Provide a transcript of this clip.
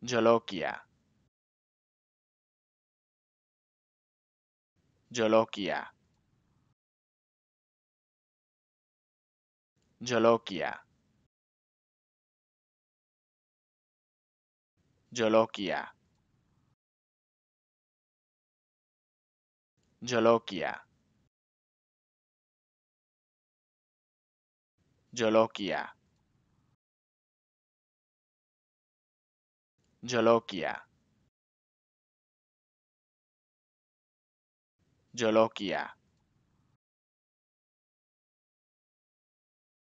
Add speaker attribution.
Speaker 1: Yolokia Yolokia Yolokia Yolokia Yolokia Yolokia Yoloquia. Yoloquia.